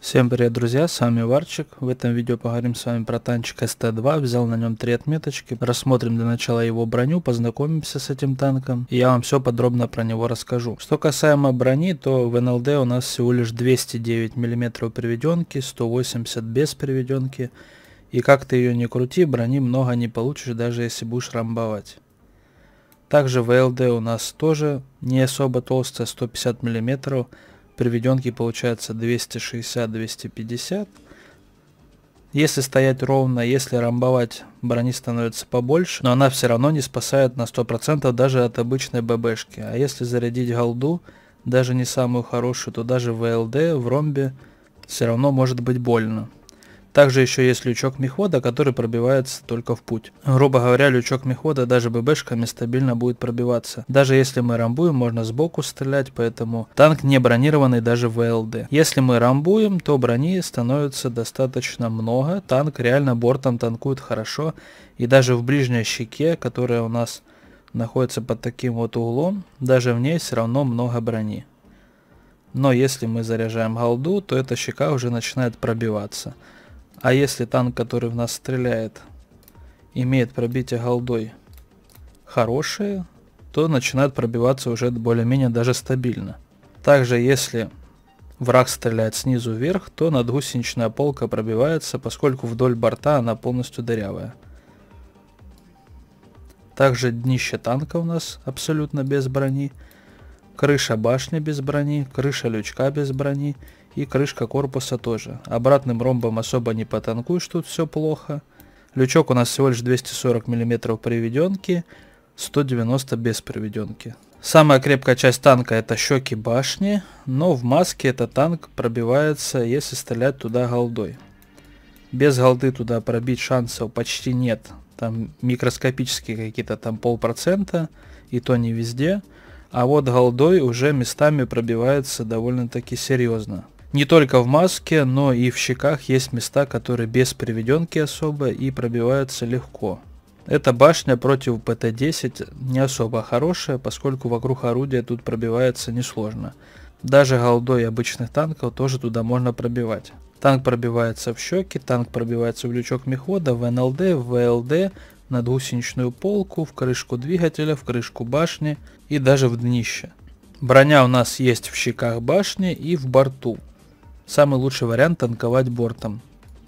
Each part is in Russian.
Всем привет друзья, с вами Варчик. В этом видео поговорим с вами про танчик СТ-2, взял на нем три отметочки, рассмотрим для начала его броню, познакомимся с этим танком и я вам все подробно про него расскажу. Что касаемо брони, то в НЛД у нас всего лишь 209 мм приведенки, 180 без приведенки и как ты ее не крути, брони много не получишь, даже если будешь рамбовать. Также в ЛД у нас тоже не особо толстая, 150 мм, приведенки получается 260-250. Если стоять ровно, если ромбовать, брони становится побольше, но она все равно не спасает на 100% даже от обычной ББшки. А если зарядить голду, даже не самую хорошую, то даже в ВЛД, в ромбе, все равно может быть больно. Также еще есть лючок мехвода, который пробивается только в путь. Грубо говоря, лючок мехвода даже ББшками стабильно будет пробиваться. Даже если мы рамбуем, можно сбоку стрелять, поэтому танк не бронированный даже в ЛД. Если мы рамбуем, то брони становится достаточно много, танк реально бортом танкует хорошо, и даже в ближней щеке, которая у нас находится под таким вот углом, даже в ней все равно много брони. Но если мы заряжаем голду, то эта щека уже начинает пробиваться. А если танк, который в нас стреляет, имеет пробитие голдой хорошее, то начинает пробиваться уже более-менее даже стабильно. Также если враг стреляет снизу вверх, то надгусеничная полка пробивается, поскольку вдоль борта она полностью дырявая. Также днище танка у нас абсолютно без брони, крыша башни без брони, крыша лючка без брони и крышка корпуса тоже. Обратным ромбом особо не потанкуешь, тут все плохо. Лючок у нас всего лишь 240 мм приведенки, 190 без приведенки. Самая крепкая часть танка это щеки башни, но в маске этот танк пробивается, если стрелять туда голдой. Без голды туда пробить шансов почти нет. Там микроскопические какие-то там полпроцента, и то не везде. А вот голдой уже местами пробивается довольно-таки серьезно не только в маске, но и в щеках есть места, которые без приведенки особо и пробиваются легко. Эта башня против ПТ-10 не особо хорошая, поскольку вокруг орудия тут пробивается несложно. Даже голдой обычных танков тоже туда можно пробивать. Танк пробивается в щеки, танк пробивается в лючок мехвода, в НЛД, в ВЛД, на двусенечную полку, в крышку двигателя, в крышку башни и даже в днище. Броня у нас есть в щеках башни и в борту. Самый лучший вариант танковать бортом.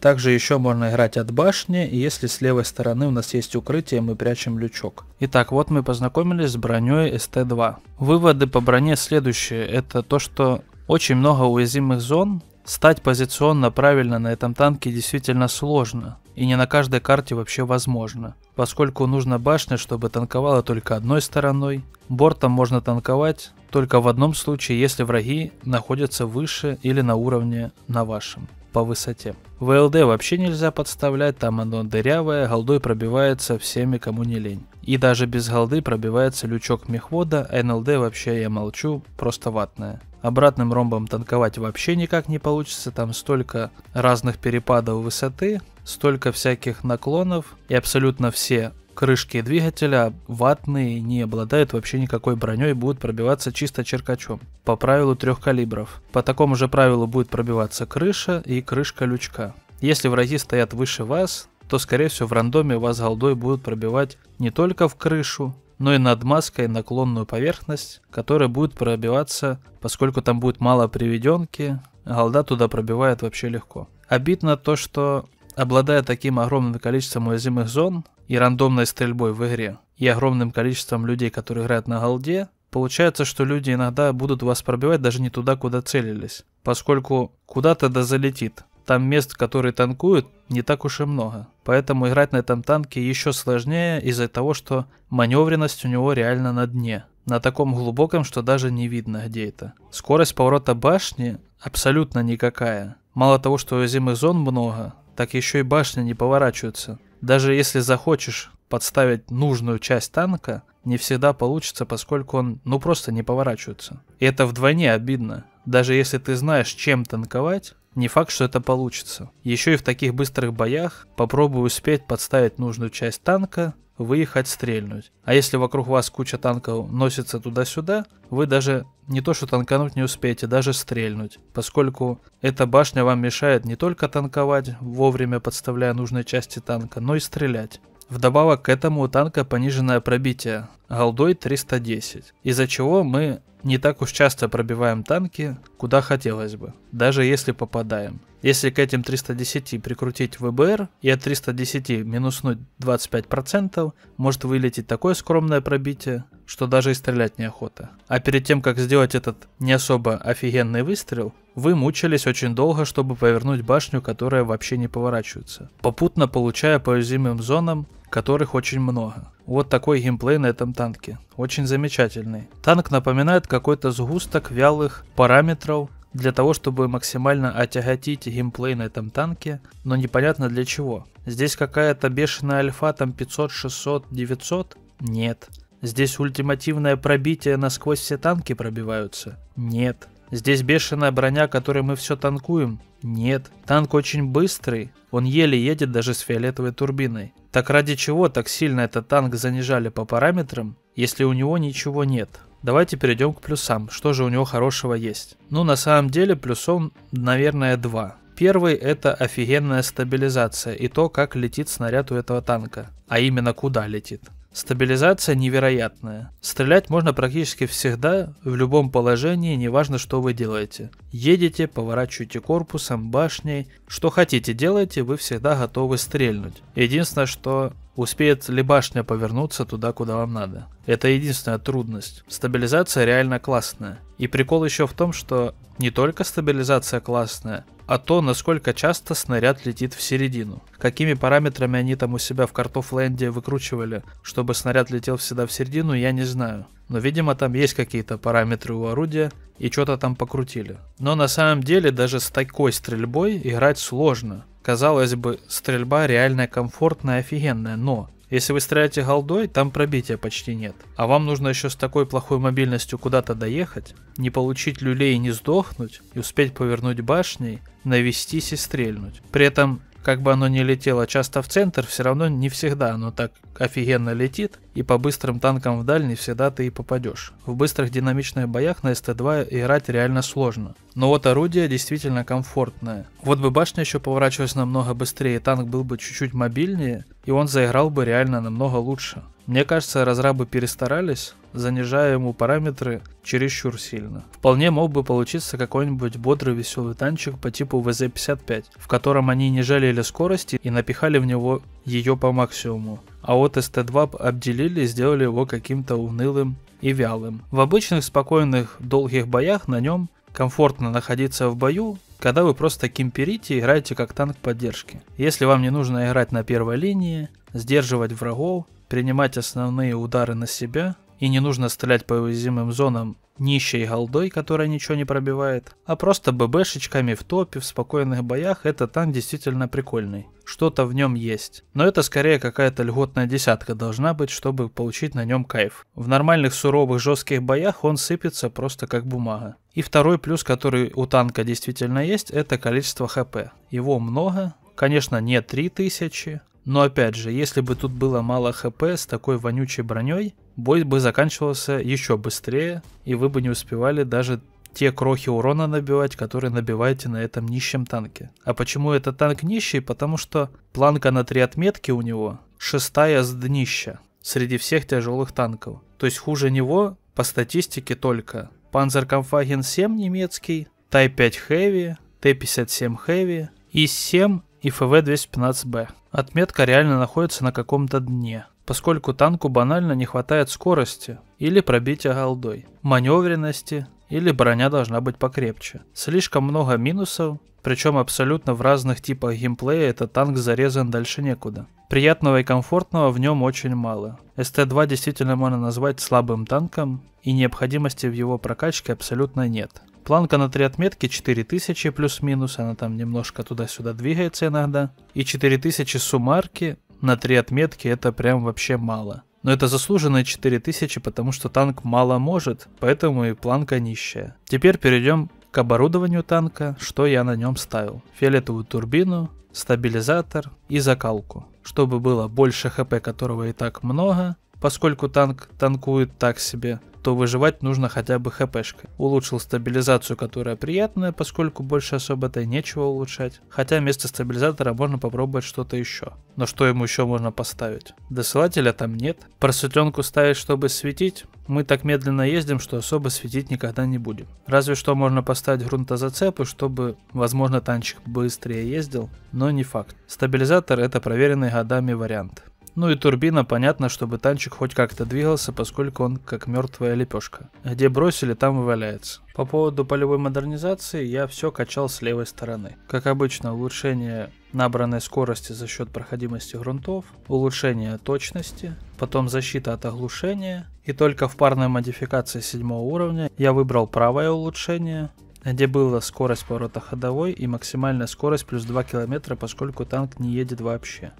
Также еще можно играть от башни, и если с левой стороны у нас есть укрытие, мы прячем лючок. Итак, вот мы познакомились с броней st 2 Выводы по броне следующие. Это то, что очень много уязвимых зон, стать позиционно правильно на этом танке действительно сложно и не на каждой карте вообще возможно. Поскольку нужна башня, чтобы танковала только одной стороной, бортом можно танковать только в одном случае, если враги находятся выше или на уровне на вашем по высоте. ВЛД вообще нельзя подставлять, там оно дырявое, голдой пробивается всеми, кому не лень. И даже без голды пробивается лючок мехвода, а НЛД вообще я молчу, просто ватная. Обратным ромбом танковать вообще никак не получится, там столько разных перепадов высоты, столько всяких наклонов, и абсолютно все крышки двигателя ватные, не обладают вообще никакой броней, будут пробиваться чисто черкачом. По правилу трех калибров. По такому же правилу будет пробиваться крыша и крышка лючка. Если враги стоят выше вас, то скорее всего в рандоме вас голдой будут пробивать не только в крышу, но и над маской наклонную поверхность, которая будет пробиваться, поскольку там будет мало приведенки, голда туда пробивает вообще легко. Обидно то, что обладая таким огромным количеством уязвимых зон и рандомной стрельбой в игре, и огромным количеством людей, которые играют на голде, получается, что люди иногда будут вас пробивать даже не туда, куда целились, поскольку куда-то да залетит. Там мест, которые танкуют, не так уж и много. Поэтому играть на этом танке еще сложнее из-за того, что маневренность у него реально на дне. На таком глубоком, что даже не видно где это. Скорость поворота башни абсолютно никакая. Мало того, что уязвимых зон много, так еще и башни не поворачиваются. Даже если захочешь подставить нужную часть танка, не всегда получится, поскольку он ну просто не поворачивается. И это вдвойне обидно. Даже если ты знаешь, чем танковать, не факт, что это получится. Еще и в таких быстрых боях попробую успеть подставить нужную часть танка, выехать стрельнуть. А если вокруг вас куча танков носится туда-сюда, вы даже не то что танкануть не успеете, даже стрельнуть, поскольку эта башня вам мешает не только танковать, вовремя подставляя нужные части танка, но и стрелять. Вдобавок к этому у танка пониженное пробитие, голдой 310, из-за чего мы не так уж часто пробиваем танки, куда хотелось бы, даже если попадаем. Если к этим 310 прикрутить ВБР и от 310 минуснуть 25%, может вылететь такое скромное пробитие, что даже и стрелять неохота. А перед тем, как сделать этот не особо офигенный выстрел, вы мучились очень долго, чтобы повернуть башню, которая вообще не поворачивается, попутно получая по уязвимым зонам, которых очень много. Вот такой геймплей на этом танке. Очень замечательный. Танк напоминает какой-то сгусток вялых параметров, для того, чтобы максимально отяготить геймплей на этом танке, но непонятно для чего. Здесь какая-то бешеная альфа там 500, 600, 900? Нет. Здесь ультимативное пробитие насквозь все танки пробиваются? Нет. Здесь бешеная броня, которой мы все танкуем? Нет. Танк очень быстрый, он еле едет даже с фиолетовой турбиной. Так ради чего так сильно этот танк занижали по параметрам, если у него ничего нет? Давайте перейдем к плюсам, что же у него хорошего есть. Ну, на самом деле, плюсов, наверное, два. Первый – это офигенная стабилизация и то, как летит снаряд у этого танка, а именно куда летит. Стабилизация невероятная. Стрелять можно практически всегда, в любом положении, неважно что вы делаете. Едете, поворачиваете корпусом, башней, что хотите делаете, вы всегда готовы стрельнуть. Единственное, что успеет ли башня повернуться туда, куда вам надо. Это единственная трудность. Стабилизация реально классная. И прикол еще в том, что не только стабилизация классная, а то, насколько часто снаряд летит в середину. Какими параметрами они там у себя в картофленде выкручивали, чтобы снаряд летел всегда в середину, я не знаю. Но, видимо, там есть какие-то параметры у орудия, и что-то там покрутили. Но на самом деле даже с такой стрельбой играть сложно. Казалось бы, стрельба реально комфортная, офигенная, но если вы стреляете голдой, там пробития почти нет. А вам нужно еще с такой плохой мобильностью куда-то доехать, не получить люлей и не сдохнуть, и успеть повернуть башней, навестись и стрельнуть. При этом как бы оно ни летело часто в центр, все равно не всегда оно так офигенно летит, и по быстрым танкам в дальний всегда ты и попадешь. В быстрых динамичных боях на СТ-2 играть реально сложно. Но вот орудие действительно комфортное. Вот бы башня еще поворачивалась намного быстрее, танк был бы чуть-чуть мобильнее, и он заиграл бы реально намного лучше. Мне кажется, разрабы перестарались, занижая ему параметры чересчур сильно. Вполне мог бы получиться какой-нибудь бодрый веселый танчик по типу ВЗ-55, в котором они не жалели скорости и напихали в него ее по максимуму. А вот СТ-2 обделили и сделали его каким-то унылым и вялым. В обычных спокойных долгих боях на нем комфортно находиться в бою, когда вы просто кемперите и играете как танк поддержки. Если вам не нужно играть на первой линии, сдерживать врагов, принимать основные удары на себя, и не нужно стрелять по уязвимым зонам нищей голдой, которая ничего не пробивает, а просто ББшечками в топе, в спокойных боях, этот танк действительно прикольный. Что-то в нем есть. Но это скорее какая-то льготная десятка должна быть, чтобы получить на нем кайф. В нормальных суровых жестких боях он сыпется просто как бумага. И второй плюс, который у танка действительно есть, это количество хп. Его много, конечно не 3000, но опять же, если бы тут было мало хп с такой вонючей броней, бой бы заканчивался еще быстрее, и вы бы не успевали даже те крохи урона набивать, которые набиваете на этом нищем танке. А почему этот танк нищий? Потому что планка на три отметки у него шестая с днища среди всех тяжелых танков. То есть хуже него по статистике только Panzerkampfwagen 7 немецкий, Type 5 Heavy, т 57 Heavy и 7 и ФВ-215Б. Отметка реально находится на каком-то дне, поскольку танку банально не хватает скорости или пробития голдой, маневренности или броня должна быть покрепче. Слишком много минусов, причем абсолютно в разных типах геймплея этот танк зарезан дальше некуда. Приятного и комфортного в нем очень мало. СТ-2 действительно можно назвать слабым танком, и необходимости в его прокачке абсолютно нет. Планка на три отметки 4000 плюс-минус, она там немножко туда-сюда двигается иногда. И 4000 суммарки на три отметки это прям вообще мало. Но это заслуженные 4000, потому что танк мало может, поэтому и планка нищая. Теперь перейдем к оборудованию танка, что я на нем ставил. Фиолетовую турбину, стабилизатор и закалку. Чтобы было больше хп, которого и так много, поскольку танк танкует так себе, то выживать нужно хотя бы хпшкой. Улучшил стабилизацию, которая приятная, поскольку больше особо-то нечего улучшать. Хотя вместо стабилизатора можно попробовать что-то еще. Но что ему еще можно поставить? Досылателя там нет. Просветленку ставить, чтобы светить? Мы так медленно ездим, что особо светить никогда не будем. Разве что можно поставить грунтозацепы, чтобы, возможно, танчик быстрее ездил, но не факт. Стабилизатор это проверенный годами вариант. Ну и турбина, понятно, чтобы танчик хоть как-то двигался, поскольку он как мертвая лепешка. Где бросили, там и валяется. По поводу полевой модернизации я все качал с левой стороны. Как обычно, улучшение набранной скорости за счет проходимости грунтов, улучшение точности, потом защита от оглушения, и только в парной модификации седьмого уровня я выбрал правое улучшение, где была скорость поворота ходовой и максимальная скорость плюс 2 км, поскольку танк не едет вообще.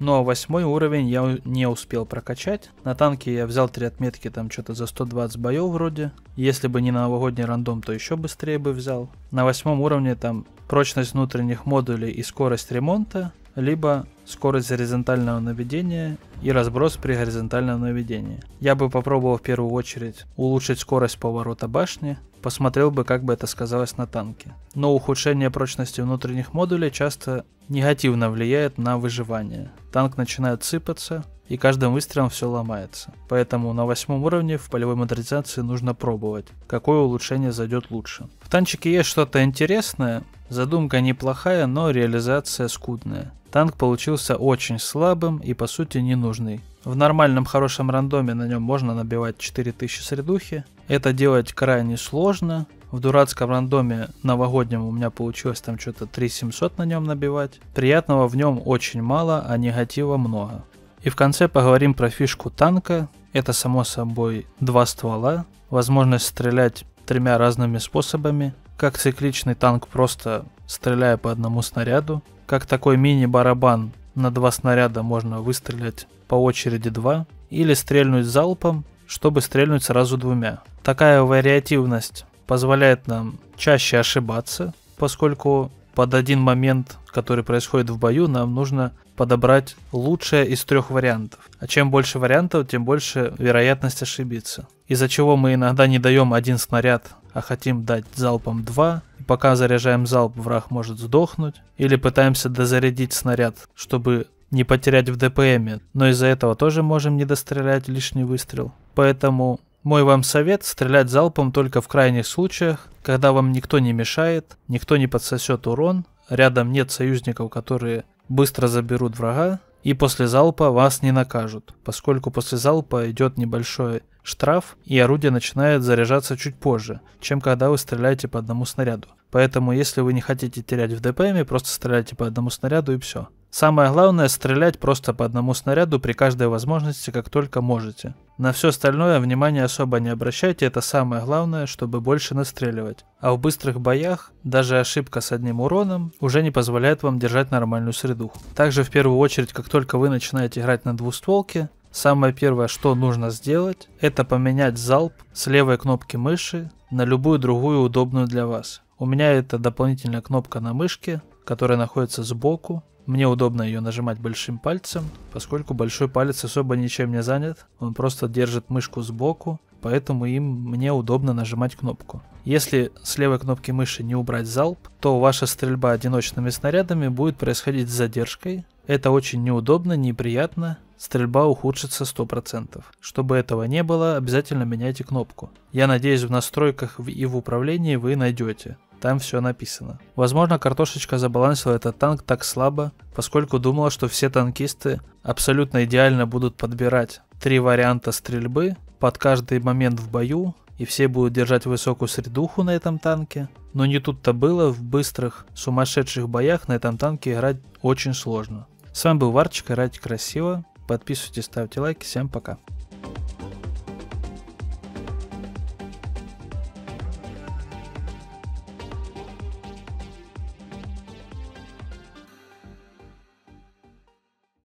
Но восьмой уровень я не успел прокачать. На танке я взял три отметки, там что-то за 120 боев вроде. Если бы не новогодний рандом, то еще быстрее бы взял. На восьмом уровне там прочность внутренних модулей и скорость ремонта либо скорость горизонтального наведения и разброс при горизонтальном наведении. Я бы попробовал в первую очередь улучшить скорость поворота башни, посмотрел бы, как бы это сказалось на танке. Но ухудшение прочности внутренних модулей часто негативно влияет на выживание. Танк начинает сыпаться, и каждым выстрелом все ломается. Поэтому на восьмом уровне в полевой модернизации нужно пробовать, какое улучшение зайдет лучше. В танчике есть что-то интересное, Задумка неплохая, но реализация скудная. Танк получился очень слабым и по сути ненужный. В нормальном хорошем рандоме на нем можно набивать 4000 средухи. Это делать крайне сложно. В дурацком рандоме новогоднем у меня получилось там что-то 3700 на нем набивать. Приятного в нем очень мало, а негатива много. И в конце поговорим про фишку танка. Это само собой два ствола, возможность стрелять тремя разными способами, как цикличный танк просто стреляя по одному снаряду, как такой мини-барабан на два снаряда можно выстрелять по очереди два, или стрельнуть залпом, чтобы стрельнуть сразу двумя. Такая вариативность позволяет нам чаще ошибаться, поскольку под один момент, который происходит в бою, нам нужно подобрать лучшее из трех вариантов. А чем больше вариантов, тем больше вероятность ошибиться. Из-за чего мы иногда не даем один снаряд, а хотим дать залпом два. И пока заряжаем залп, враг может сдохнуть. Или пытаемся дозарядить снаряд, чтобы не потерять в ДПМе, но из-за этого тоже можем не дострелять лишний выстрел. Поэтому мой вам совет – стрелять залпом только в крайних случаях, когда вам никто не мешает, никто не подсосет урон, рядом нет союзников, которые быстро заберут врага, и после залпа вас не накажут, поскольку после залпа идет небольшой штраф, и орудие начинает заряжаться чуть позже, чем когда вы стреляете по одному снаряду. Поэтому, если вы не хотите терять в ДПМе, просто стреляйте по одному снаряду и все. Самое главное стрелять просто по одному снаряду при каждой возможности, как только можете. На все остальное внимание особо не обращайте, это самое главное, чтобы больше настреливать. А в быстрых боях даже ошибка с одним уроном уже не позволяет вам держать нормальную среду. Также в первую очередь, как только вы начинаете играть на двустволке, самое первое, что нужно сделать, это поменять залп с левой кнопки мыши на любую другую удобную для вас. У меня это дополнительная кнопка на мышке, которая находится сбоку, мне удобно ее нажимать большим пальцем, поскольку большой палец особо ничем не занят, он просто держит мышку сбоку, поэтому им мне удобно нажимать кнопку. Если с левой кнопки мыши не убрать залп, то ваша стрельба одиночными снарядами будет происходить с задержкой. Это очень неудобно, неприятно, стрельба ухудшится 100%. Чтобы этого не было, обязательно меняйте кнопку. Я надеюсь в настройках и в управлении вы найдете. Там все написано. Возможно, картошечка забалансила этот танк так слабо, поскольку думала, что все танкисты абсолютно идеально будут подбирать три варианта стрельбы под каждый момент в бою, и все будут держать высокую средуху на этом танке. Но не тут-то было, в быстрых, сумасшедших боях на этом танке играть очень сложно. С вами был Варчик, играйте красиво, подписывайтесь, ставьте лайки, всем пока.